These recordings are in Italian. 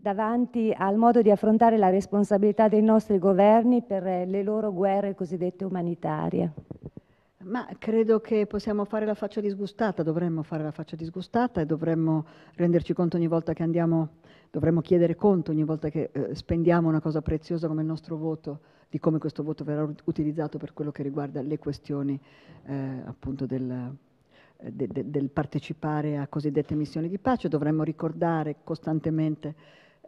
davanti al modo di affrontare la responsabilità dei nostri governi per le loro guerre cosiddette umanitarie? Ma credo che possiamo fare la faccia disgustata, dovremmo fare la faccia disgustata e dovremmo renderci conto ogni volta che andiamo, dovremmo chiedere conto ogni volta che eh, spendiamo una cosa preziosa come il nostro voto, di come questo voto verrà utilizzato per quello che riguarda le questioni eh, appunto del, eh, de, de, del partecipare a cosiddette missioni di pace. Dovremmo ricordare costantemente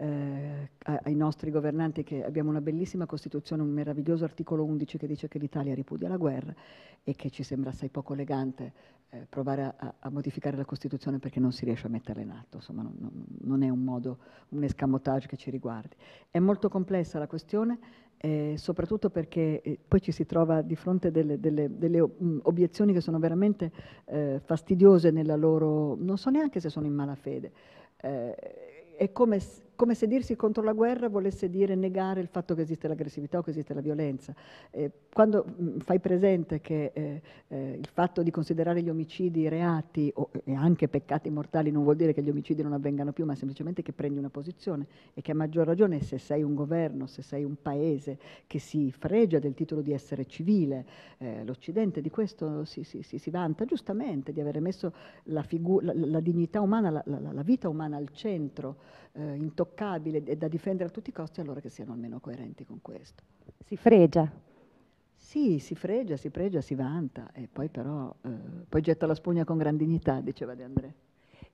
eh, ai nostri governanti che abbiamo una bellissima Costituzione, un meraviglioso articolo 11 che dice che l'Italia ripudia la guerra e che ci sembra assai poco elegante eh, provare a, a, modificare la Costituzione perché non si riesce a metterla in atto, insomma non, non è un modo, un escamotage che ci riguardi. È molto complessa la questione, eh, soprattutto perché eh, poi ci si trova di fronte delle, delle, delle mm, obiezioni che sono veramente eh, fastidiose nella loro, non so neanche se sono in malafede, eh, è come come se dirsi contro la guerra volesse dire negare il fatto che esiste l'aggressività o che esiste la violenza. Eh, quando mh, mm, fai presente che eh, eh, il fatto di considerare gli omicidi reati o, eh, e anche peccati mortali non vuol dire che gli omicidi non avvengano più, ma semplicemente che prendi una posizione e che a maggior ragione se sei un governo, se sei un paese che si fregia del titolo di essere civile, eh, l'Occidente di questo si, si, si, si, vanta giustamente di aver messo la, la, la dignità umana, la, la, vita umana al centro, eh, intoccabile intoccabile e da difendere a tutti i costi, allora che siano almeno coerenti con questo. Si fregia. Sì, si fregia, si pregia, si vanta e poi però eh, poi getta la spugna con gran dignità, diceva De Andrea.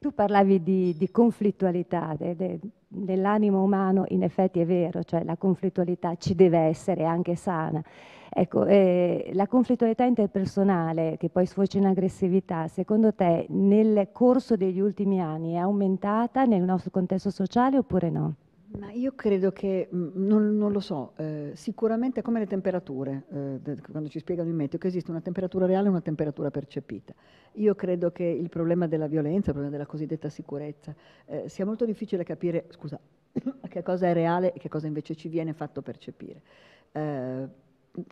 Tu parlavi di, di conflittualità de, de, dell'animo umano, in effetti è vero, cioè la conflittualità ci deve essere anche sana. Ecco, eh, la conflittualità interpersonale, che poi sfocia in aggressività, secondo te nel corso degli ultimi anni è aumentata nel nostro contesto sociale oppure no? Ma io credo che, mm, non, non lo so, eh, sicuramente come le temperature, eh, quando ci spiegano i meteo, che esiste una temperatura reale e una temperatura percepita. Io credo che il problema della violenza, il problema della cosiddetta sicurezza, eh, sia molto difficile capire, scusa, che cosa è reale e che cosa invece ci viene fatto percepire. Eh,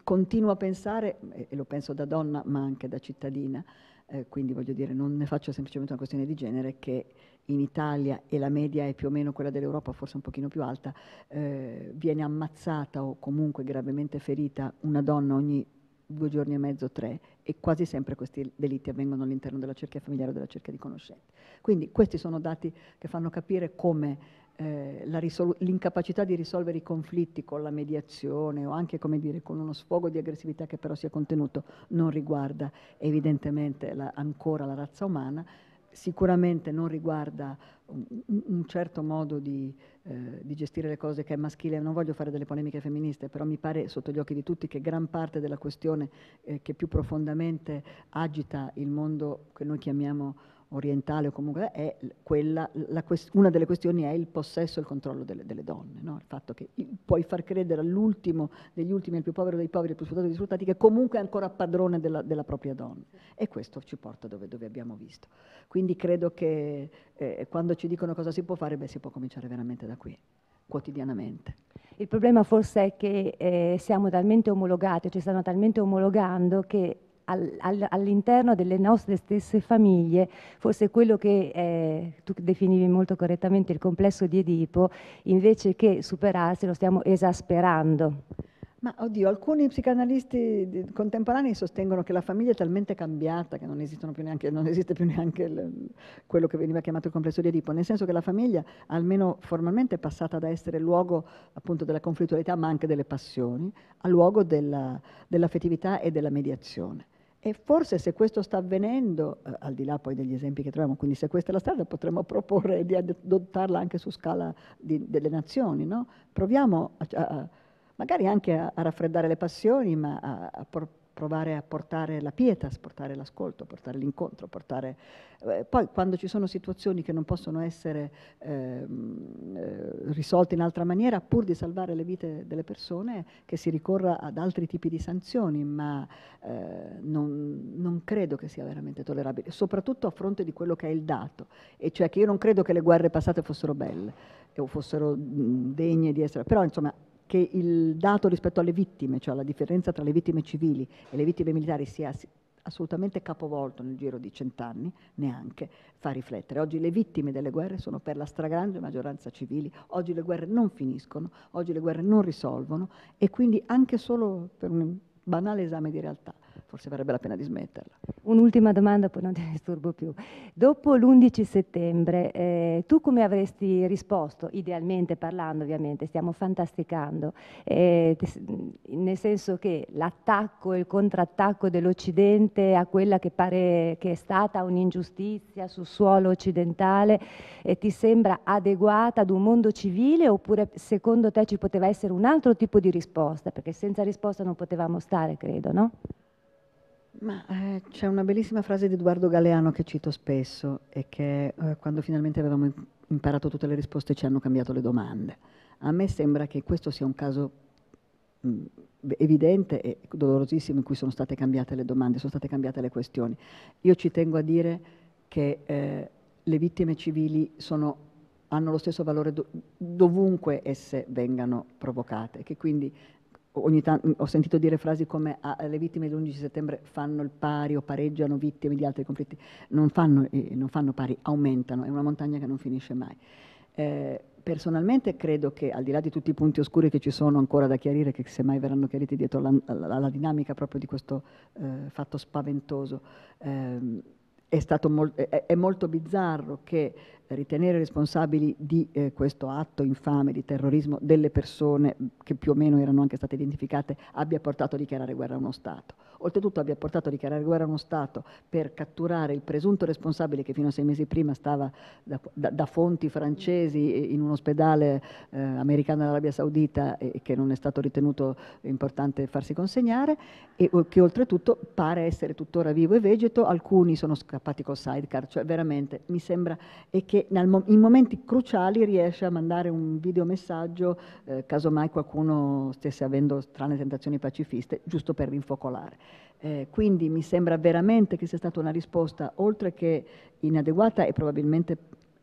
continuo a pensare, e lo penso da donna ma anche da cittadina, eh, quindi voglio dire, non ne faccio semplicemente una questione di genere, che in Italia e la media è più o meno quella dell'Europa, forse un pochino più alta, eh, viene ammazzata o comunque gravemente ferita una donna ogni due giorni e mezzo, tre, e quasi sempre questi delitti avvengono all'interno della cerchia familiare o della cerchia di conoscenti. Quindi questi sono dati che fanno capire come eh, l'incapacità di risolvere i conflitti con la mediazione o anche dire, con uno sfogo di aggressività che però sia contenuto non riguarda evidentemente la, ancora la razza umana, sicuramente non riguarda un, un certo modo di, eh, di, gestire le cose che è maschile, non voglio fare delle polemiche femministe, però mi pare sotto gli occhi di tutti che gran parte della questione eh, che più profondamente agita il mondo che noi chiamiamo orientale o comunque è quella, quest- una delle questioni è il possesso e il controllo delle, delle donne, no? il fatto che puoi far credere all'ultimo degli ultimi, al più povero dei poveri, al più sfruttato dei sfruttati, che comunque è ancora padrone della, della propria donna e questo ci porta dove, dove abbiamo visto. Quindi credo che eh, quando ci dicono cosa si può fare, beh, si può cominciare veramente da qui, quotidianamente. Il problema forse è che eh, siamo talmente omologati, ci stanno talmente omologando che all'interno delle nostre stesse famiglie, forse quello che eh, tu definivi molto correttamente il complesso di Edipo, invece che superarsi lo stiamo esasperando. Ma oddio, alcuni psicanalisti contemporanei sostengono che la famiglia è talmente cambiata che non, più neanche, non esiste più neanche l- quello che veniva chiamato il complesso di Edipo, nel senso che la famiglia, almeno formalmente, è passata da essere luogo appunto della conflittualità ma anche delle passioni, a luogo della, dell'affettività e della mediazione. E forse se questo sta avvenendo, eh, al di là poi degli esempi che troviamo, quindi se questa è la strada potremmo proporre di adottarla anche su scala di, delle nazioni, no? Proviamo a, a, magari anche a, a, raffreddare le passioni, ma a, a por- provare a portare la pietas, portare l'ascolto, portare l'incontro, portare... Eh, poi quando ci sono situazioni che non possono essere ehm, eh, risolte in altra maniera, pur di salvare le vite delle persone, che si ricorra ad altri tipi di sanzioni, ma eh, non, non, credo che sia veramente tollerabile, soprattutto a fronte di quello che è il dato, e cioè che io non credo che le guerre passate fossero belle o fossero degne di essere, però insomma che il dato rispetto alle vittime, cioè la differenza tra le vittime civili e le vittime militari sia assolutamente capovolto nel giro di cent'anni, neanche fa riflettere. Oggi le vittime delle guerre sono per la stragrande maggioranza civili, oggi le guerre non finiscono, oggi le guerre non risolvono e quindi anche solo per un banale esame di realtà forse varrebbe la pena di smetterla. Un'ultima domanda, poi non ti disturbo più. Dopo l'11 settembre, eh, tu come avresti risposto, idealmente parlando ovviamente, stiamo fantasticando, eh, nel senso che l'attacco e il contrattacco dell'Occidente a quella che pare che è stata un'ingiustizia sul suolo occidentale, eh, ti sembra adeguata ad un mondo civile oppure secondo te ci poteva essere un altro tipo di risposta? Perché senza risposta non potevamo stare, credo, no? Ma eh, c'è una bellissima frase di Edoardo Galeano che cito spesso e che eh, quando finalmente avevamo imparato tutte le risposte ci hanno cambiato le domande. A me sembra che questo sia un caso mh, mm, evidente e dolorosissimo in cui sono state cambiate le domande, sono state cambiate le questioni. Io ci tengo a dire che eh, le vittime civili sono, hanno lo stesso valore do, dovunque esse vengano provocate, che quindi ogni tanto mm, ho sentito dire frasi come ah, le vittime dell'11 settembre fanno il pari o pareggiano vittime di altri conflitti, non fanno, eh, non fanno pari, aumentano, è una montagna che non finisce mai. Eh, personalmente credo che al di là di tutti i punti oscuri che ci sono ancora da chiarire, che semmai verranno chiariti dietro alla, alla, alla dinamica proprio di questo eh, fatto spaventoso, ehm, è, molt è, è molto bizzarro che ritenere responsabili di eh, questo atto infame di terrorismo delle persone che più o meno erano anche state identificate abbia portato a dichiarare guerra a uno Stato. Oltretutto abbia portato a dichiarare guerra a uno Stato per catturare il presunto responsabile che fino a sei mesi prima stava da, da, da fonti francesi in un ospedale eh, americano dell'Arabia Saudita e che non è stato ritenuto importante farsi consegnare e che oltretutto pare essere tuttora vivo e vegeto, alcuni sono scappati Capatico Sidecar, cioè veramente mi sembra e che in momenti cruciali riesce a mandare un videomessaggio, eh, casomai qualcuno stesse avendo strane tentazioni pacifiste, giusto per rinfocolare. Eh, quindi mi sembra veramente che sia stata una risposta, oltre che inadeguata e probabilmente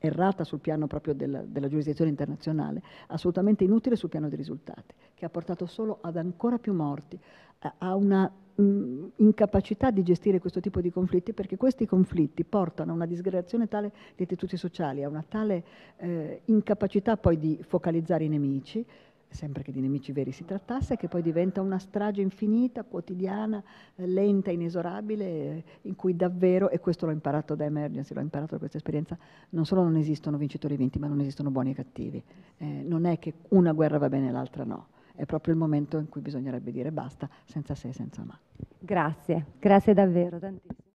errata sul piano proprio della, della, giurisdizione internazionale, assolutamente inutile sul piano dei risultati, che ha portato solo ad ancora più morti, a, a una mh, mm, incapacità di gestire questo tipo di conflitti, perché questi conflitti portano a una disgregazione tale dei istituti sociali, a una tale eh, incapacità poi di focalizzare i nemici, sempre che di nemici veri si trattasse, che poi diventa una strage infinita, quotidiana, eh, lenta, inesorabile, eh, in cui davvero, e questo l'ho imparato da Emergency, l'ho imparato da questa esperienza, non solo non esistono vincitori e vinti, ma non esistono buoni e cattivi. Eh, non è che una guerra va bene e l'altra no. È proprio il momento in cui bisognerebbe dire basta, senza se e senza ma. Grazie, grazie davvero tantissimo.